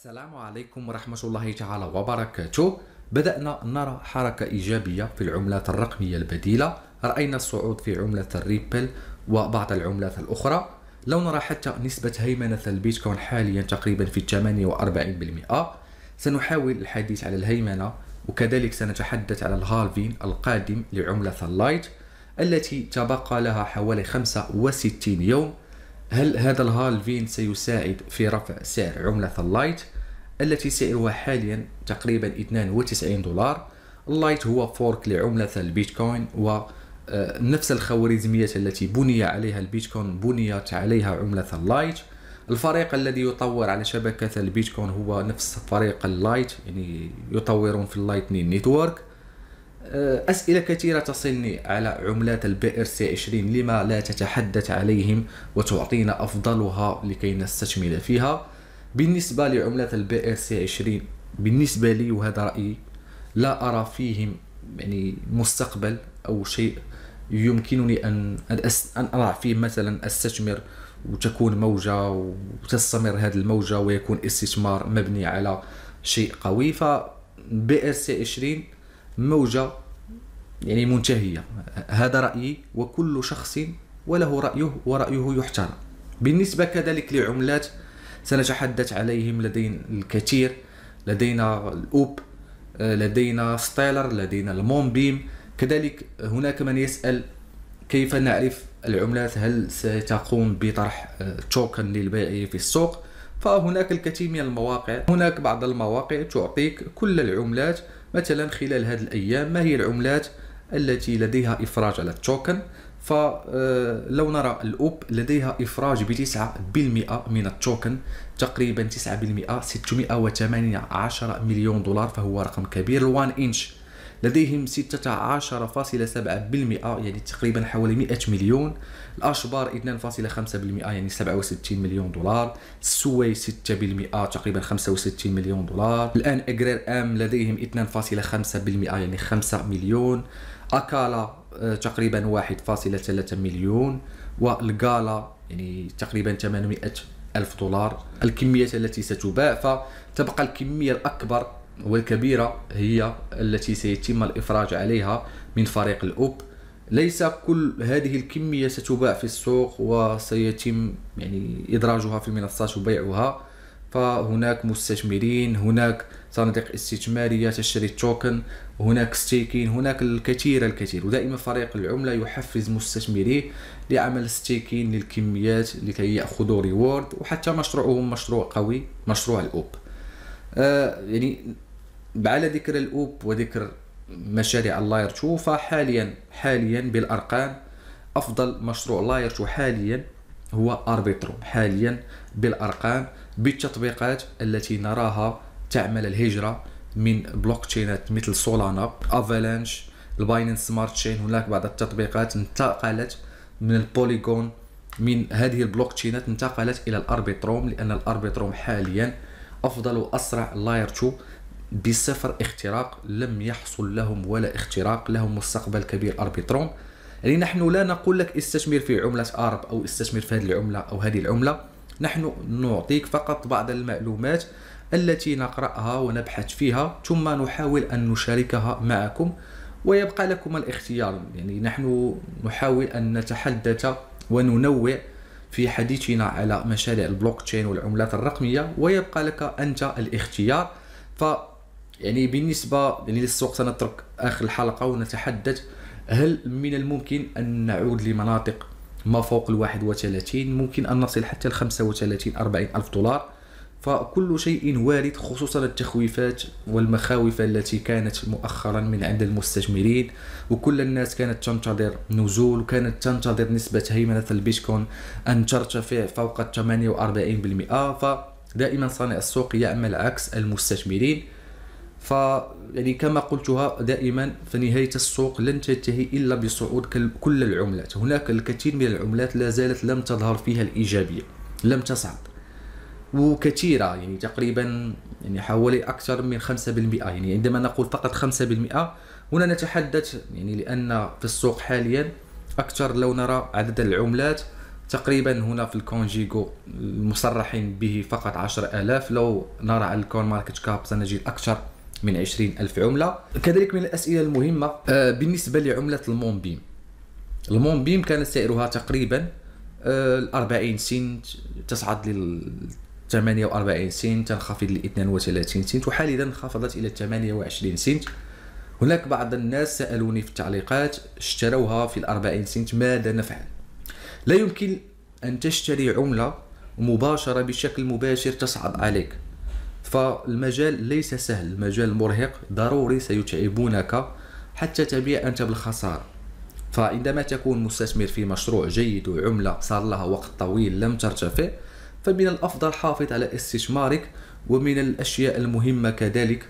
السلام عليكم ورحمة الله تعالى وبركاته بدأنا نرى حركة إيجابية في العملات الرقمية البديلة رأينا الصعود في عملة الريبل وبعض العملات الأخرى لو نرى حتى نسبة هيمنة البيتكوين حاليا تقريبا في 48% سنحاول الحديث على الهيمنة وكذلك سنتحدث على الهالفين القادم لعملة اللايت التي تبقى لها حوالي 65 يوم هل هذا الهالفين سيساعد في رفع سعر عملة اللايت التي سعرها حاليا تقريبا 92 دولار اللايت هو فورك لعملة البيتكوين و آه، نفس الخوارزمية التي بني عليها البيتكوين بنيت عليها عملة اللايت الفريق الذي يطور على شبكة البيتكوين هو نفس فريق اللايت يعني يطورون في اللايتنين نيتورك آه، أسئلة كثيرة تصلني على عملات البي ار سي 20 لما لا تتحدث عليهم وتعطينا أفضلها لكي نستثمر فيها بالنسبة لعملات البي ار سي 20 بالنسبة لي وهذا رأيي لا أرى فيهم يعني مستقبل أو شيء يمكنني أن أن أضع فيه مثلا أستثمر وتكون موجة وتستمر هذه الموجة ويكون استثمار مبني على شيء قوي فبي ار سي 20 موجة يعني منتهية هذا رأيي وكل شخص وله رأيه ورأيه يحترم بالنسبة كذلك لعملات سنتحدث عليهم لدينا الكثير لدينا الأوب لدينا ستايلر لدينا المون بيم كذلك هناك من يسأل كيف نعرف العملات هل ستقوم بطرح توكن للبيع في السوق فهناك الكثير من المواقع هناك بعض المواقع تعطيك كل العملات مثلا خلال هذه الأيام ما هي العملات التي لديها إفراج على التوكن فلو آه، نرى الأوب لديها إفراج ب 9% من التوكن تقريبا 9% 618 مليون دولار فهو رقم كبير الوان إنش لديهم 16.7% يعني تقريبا حوالي 100 مليون الاشبار 2.5% يعني 67 مليون دولار السويس 6% تقريبا 65 مليون دولار الان اجرير ام لديهم 2.5% يعني 5 مليون اكالا آه، تقريبا 1.3 مليون والغالا يعني تقريبا 800 ألف دولار الكميه التي ستباع فتبقى الكمية الأكبر والكبيرة هي التي سيتم الإفراج عليها من فريق الأوب ليس كل هذه الكمية ستباع في السوق وسيتم يعني إدراجها في المنصات وبيعها فهناك مستثمرين هناك صناديق استثماريه تشتري التوكن هناك ستيكين هناك الكثير الكثير ودائما فريق العمله يحفز مستثمريه لعمل ستيكين للكميات لكي ياخذوا ريورد وحتى مشروعهم مشروع قوي مشروع الاوب آه يعني على ذكر الاوب وذكر مشاريع اللاير 2 فحاليا حاليا بالارقام افضل مشروع لاير 2 حاليا هو اربيترو حاليا بالارقام بالتطبيقات التي نراها تعمل الهجرة من بلوك تشينات مثل سولانا افالانش الباينانس سمارت تشين هناك بعض التطبيقات انتقلت من البوليغون من هذه البلوك تشينات انتقلت الى الاربيتروم لان الاربيتروم حاليا افضل واسرع لاير 2 بصفر اختراق لم يحصل لهم ولا اختراق لهم مستقبل كبير اربيتروم يعني نحن لا نقول لك استثمر في عمله ارب او استثمر في هذه العمله او هذه العمله نحن نعطيك فقط بعض المعلومات التي نقراها ونبحث فيها ثم نحاول ان نشاركها معكم ويبقى لكم الاختيار يعني نحن نحاول ان نتحدث وننوع في حديثنا على مشاريع البلوك تشين والعملات الرقميه ويبقى لك انت الاختيار ف يعني بالنسبه يعني للسوق سنترك اخر الحلقه ونتحدث هل من الممكن ان نعود لمناطق ما فوق ال 31 ممكن ان نصل حتى ل 35 40 الف دولار فكل شيء وارد خصوصا التخويفات والمخاوف التي كانت مؤخرا من عند المستثمرين وكل الناس كانت تنتظر نزول وكانت تنتظر نسبة هيمنة البيتكوين أن ترتفع فوق 48% فدائما صانع السوق يعمل عكس المستثمرين ف يعني كما قلتها دائما فنهايه السوق لن تنتهي الا بصعود كل العملات هناك الكثير من العملات لا زالت لم تظهر فيها الايجابيه لم تصعد وكثيره يعني تقريبا يعني حوالي اكثر من 5% يعني عندما نقول فقط 5% هنا نتحدث يعني لان في السوق حاليا اكثر لو نرى عدد العملات تقريبا هنا في الكونجيغو المصرحين به فقط 10000 لو نرى على الكون ماركت كاب سنجد اكثر من 20 ألف عملة كذلك من الأسئلة المهمة آه، بالنسبة لعملة المونبيم المونبيم كان سعرها تقريبا 40 آه، سنت تصعد لل 48 سنت تنخفض ل 32 سنت وحاليا انخفضت الى 28 سنت هناك بعض الناس سالوني في التعليقات اشتروها في ال 40 سنت ماذا نفعل لا يمكن ان تشتري عمله مباشره بشكل مباشر تصعد عليك فالمجال ليس سهل المجال مرهق ضروري سيتعبونك حتى تبيع أنت بالخسارة فعندما تكون مستثمر في مشروع جيد وعملة صار لها وقت طويل لم ترتفع فمن الأفضل حافظ على استثمارك ومن الأشياء المهمة كذلك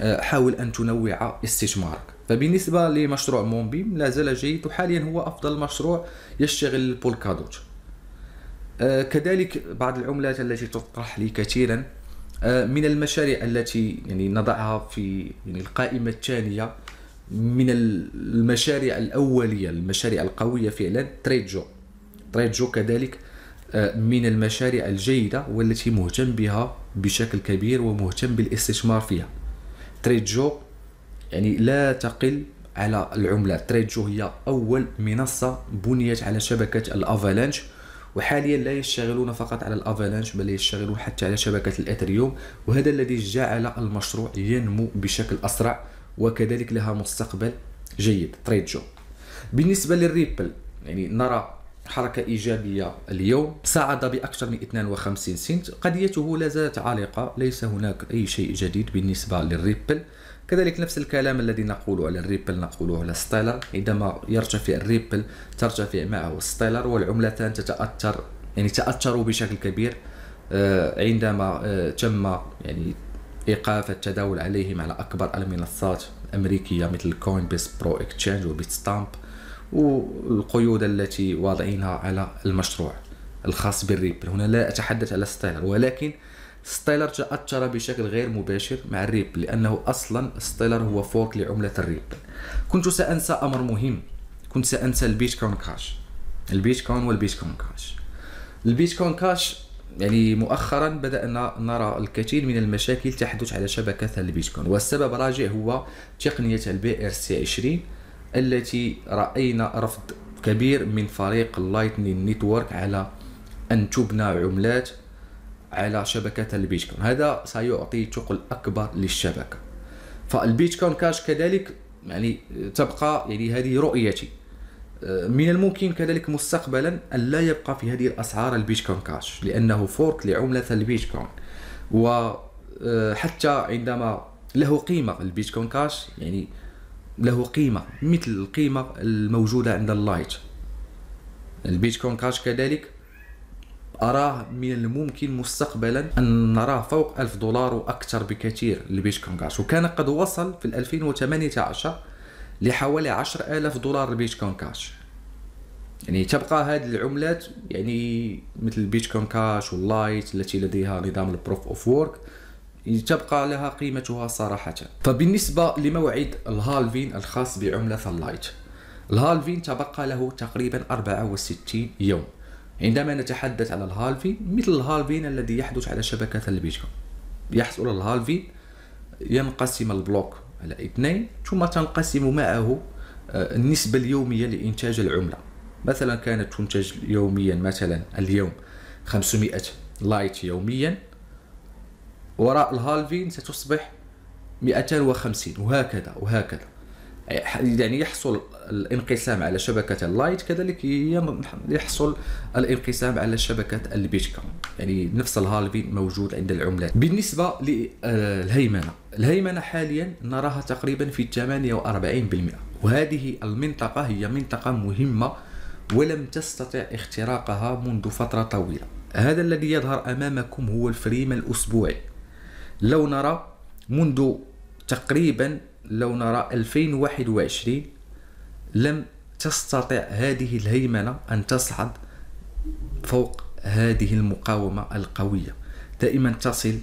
آه، حاول أن تنوع استثمارك فبالنسبة لمشروع مومبي لا زال جيد وحاليا هو أفضل مشروع يشتغل البولكادوت آه، كذلك بعض العملات التي تطرح لي كثيرا آه، من المشاريع التي يعني نضعها في يعني القائمه الثانيه من المشاريع الاوليه المشاريع القويه فعلا تريدجو تريدجو كذلك آه، من المشاريع الجيده والتي مهتم بها بشكل كبير ومهتم بالاستثمار فيها تريدجو يعني لا تقل على العملات تريدجو هي اول منصه بنيت على شبكه الافالانش وحاليا لا يشتغلون فقط على الافالانش بل يشتغلون حتى على شبكه الاثريوم وهذا الذي جعل المشروع ينمو بشكل اسرع وكذلك لها مستقبل جيد تريد جو بالنسبه للريبل يعني نرى حركة إيجابية اليوم صعد بأكثر من 52 سنت قضيته لا زالت عالقة ليس هناك أي شيء جديد بالنسبة للريبل كذلك نفس الكلام الذي نقوله على الريبل نقوله على ستيلر عندما يرتفع الريبل ترتفع معه ستيلر والعملتان تتأثر يعني تأثروا بشكل كبير آه، عندما آه، تم يعني ايقاف التداول عليهم على اكبر المنصات الامريكيه مثل كوين بيس برو اكتشينج وبيت ستامب والقيود التي واضعينها على المشروع الخاص بالريبل هنا لا اتحدث على ستايلر ولكن ستايلر تأثر بشكل غير مباشر مع الريب لأنه أصلا ستايلر هو فورك لعملة الريب كنت سأنسى أمر مهم كنت سأنسى البيتكوين كاش البيتكوين والبيتكوين كاش البيتكوين كاش يعني مؤخرا بدأنا نرى الكثير من المشاكل تحدث على شبكة البيتكوين والسبب الراجع هو تقنية البي ار سي 20 التي رأينا رفض كبير من فريق اللايتنين نتورك على أن تبنى عملات على شبكة البيتكوين هذا سيعطي ثقل أكبر للشبكة فالبيتكوين كاش كذلك يعني تبقى يعني هذه رؤيتي آه، من الممكن كذلك مستقبلا أن لا يبقى في هذه الأسعار البيتكوين كاش لأنه فورك لعملة البيتكوين وحتى آه، عندما له قيمة البيتكوين كاش يعني له قيمة مثل القيمة الموجودة عند اللايت البيتكوين كاش كذلك أراه من الممكن مستقبلا أن نراه فوق 1000 دولار وأكثر بكثير لبيتكوين كاش وكان قد وصل في 2018 لحوالي 10000 دولار لبيتكوين كاش يعني تبقى هذه العملات يعني مثل بيتكوين كاش واللايت التي لديها نظام البروف اوف وورك تبقى لها قيمتها صراحة فبالنسبة لموعد الهالفين الخاص بعملة اللايت الهالفين تبقى له تقريبا 64 يوم عندما نتحدث على الهالفين مثل الهالفين الذي يحدث على شبكة البيتكوين يحصل الهالفين ينقسم البلوك على اثنين ثم تنقسم معه آه، النسبة اليومية لإنتاج العملة مثلا كانت تنتج يوميا مثلا اليوم 500 لايت يوميا وراء الهالفين ستصبح 250 وهكذا وهكذا يعني يحصل الانقسام على شبكة اللايت كذلك يحصل الانقسام على شبكة البيتكا يعني نفس الهالفين موجود عند العملات بالنسبة للهيمنة الهيمنة حاليا نراها تقريبا في 48% وهذه المنطقة هي منطقة مهمة ولم تستطع اختراقها منذ فترة طويلة هذا الذي يظهر أمامكم هو الفريم الأسبوعي لو نرى منذ تقريبا لو نرى 2021 لم تستطع هذه الهيمنة أن تصعد فوق هذه المقاومة القوية دائما تصل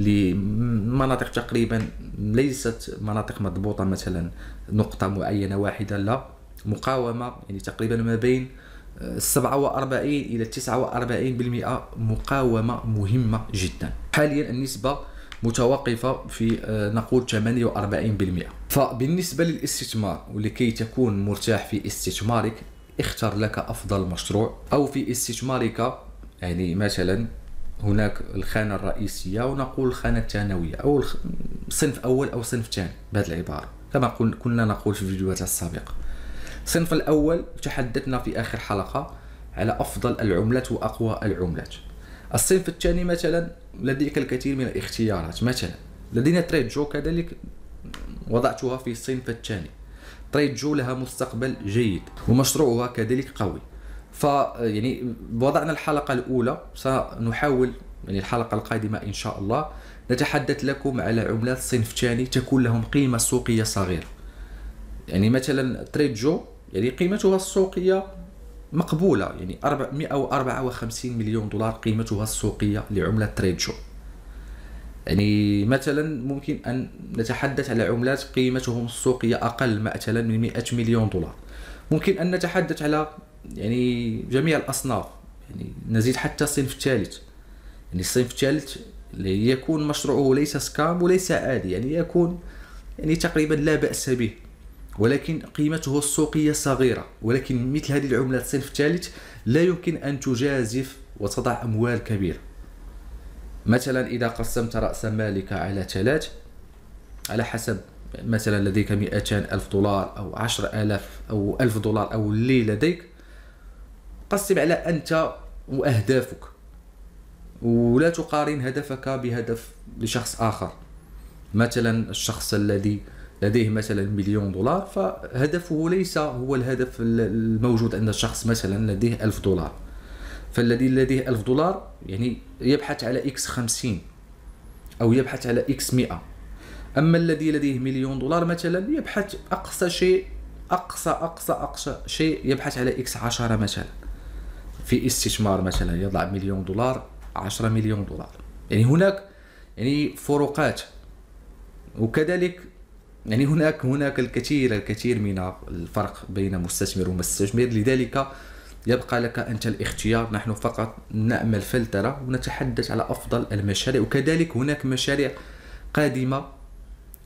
لمناطق تقريبا ليست مناطق مضبوطة مثلا نقطة معينة واحدة لا مقاومة يعني تقريبا ما بين 47 إلى 49% مقاومة مهمة جدا حاليا النسبة متوقفه في آه، نقود 48% فبالنسبه للاستثمار ولكي تكون مرتاح في استثمارك اختر لك افضل مشروع او في استثمارك يعني مثلا هناك الخانه الرئيسيه ونقول الخانه الثانويه او صنف اول او صنف ثاني بهذه العباره كما كنا نقول في الفيديوهات السابقه الصنف الاول تحدثنا في اخر حلقه على افضل العملات واقوى العملات الصنف الثاني مثلا لديك الكثير من الاختيارات مثلا لدينا تريد جو كذلك وضعتها في الصنف الثاني تريد جو لها مستقبل جيد ومشروعها كذلك قوي ف يعني وضعنا الحلقه الاولى سنحاول يعني الحلقه القادمه ان شاء الله نتحدث لكم على عملات صنف ثاني تكون لهم قيمه سوقيه صغيره يعني مثلا تريد جو يعني قيمتها السوقيه مقبوله يعني 454 مليون دولار قيمتها السوقيه لعمله تريدشو يعني مثلا ممكن ان نتحدث على عملات قيمتهم السوقيه اقل مثلا من 100 مليون دولار ممكن ان نتحدث على يعني جميع الاصناف يعني نزيد حتى الصنف الثالث يعني الصنف الثالث يكون مشروعه ليس سكام وليس عادي يعني يكون يعني تقريبا لا باس به ولكن قيمته السوقية صغيرة ولكن مثل هذه العملات الصنف الثالث لا يمكن أن تجازف وتضع أموال كبيرة مثلا إذا قسمت رأس مالك على ثلاث على حسب مثلا لديك 200 ألف دولار أو ألف أو ألف دولار أو اللي لديك قسم على أنت وأهدافك ولا تقارن هدفك بهدف لشخص آخر مثلا الشخص الذي لديه مثلا مليون دولار فهدفه ليس هو الهدف الموجود عند الشخص مثلا لديه ألف دولار فالذي لديه ألف دولار يعني يبحث على إكس خمسين أو يبحث على إكس مئة أما الذي لديه مليون دولار مثلا يبحث أقصى شيء أقصى أقصى أقصى شيء يبحث على إكس عشرة مثلا في استثمار مثلا يضع مليون دولار عشرة مليون دولار يعني هناك يعني فروقات وكذلك يعني هناك هناك الكثير الكثير من الفرق بين مستثمر ومستثمر لذلك يبقى لك انت الاختيار نحن فقط نعمل فلتره ونتحدث على افضل المشاريع وكذلك هناك مشاريع قادمه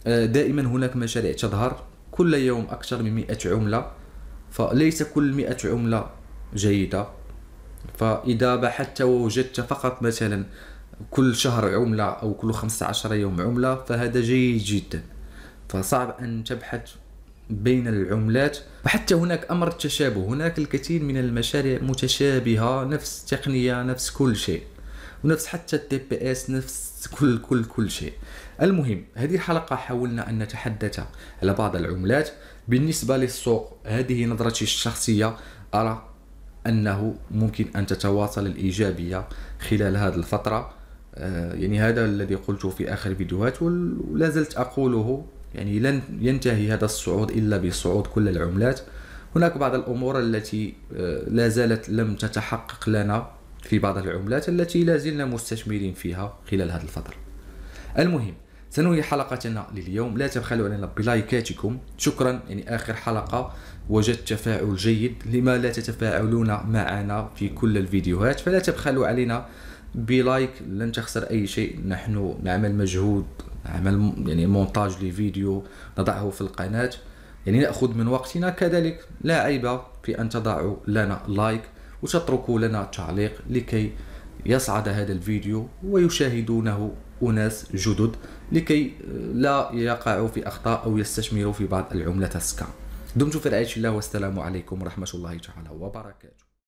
آه، دائما هناك مشاريع تظهر كل يوم اكثر من 100 عمله فليس كل 100 عمله جيده فاذا بحثت ووجدت فقط مثلا كل شهر عمله او كل 15 يوم عمله فهذا جيد جدا فصعب أن تبحث بين العملات وحتى هناك أمر التشابه هناك الكثير من المشاريع متشابهة نفس التقنية نفس كل شيء ونفس حتى الدي بي اس نفس كل كل كل شيء المهم هذه الحلقة حاولنا أن نتحدث على بعض العملات بالنسبة للسوق هذه نظرتي الشخصية أرى أنه ممكن أن تتواصل الإيجابية خلال هذه الفترة آه، يعني هذا الذي قلته في آخر فيديوهات ولا زلت أقوله يعني لن ينتهي هذا الصعود إلا بصعود كل العملات هناك بعض الأمور التي آه، لا زالت لم تتحقق لنا في بعض العملات التي لا زلنا مستثمرين فيها خلال هذا الفترة المهم سننهي حلقتنا لليوم لا تبخلوا علينا بلايكاتكم شكرا يعني آخر حلقة وجدت تفاعل جيد لما لا تتفاعلون معنا في كل الفيديوهات فلا تبخلوا علينا بلايك لن تخسر أي شيء نحن نعمل مجهود عمل يعني مونتاج لي فيديو نضعه في القناه يعني ناخذ من وقتنا كذلك لا عيب في ان تضعوا لنا لايك وتتركوا لنا تعليق لكي يصعد هذا الفيديو ويشاهدونه اناس جدد لكي آه، لا يقعوا في اخطاء او يستثمروا في بعض العملات السكام دمتم في رعايه الله والسلام عليكم ورحمه الله تعالى وبركاته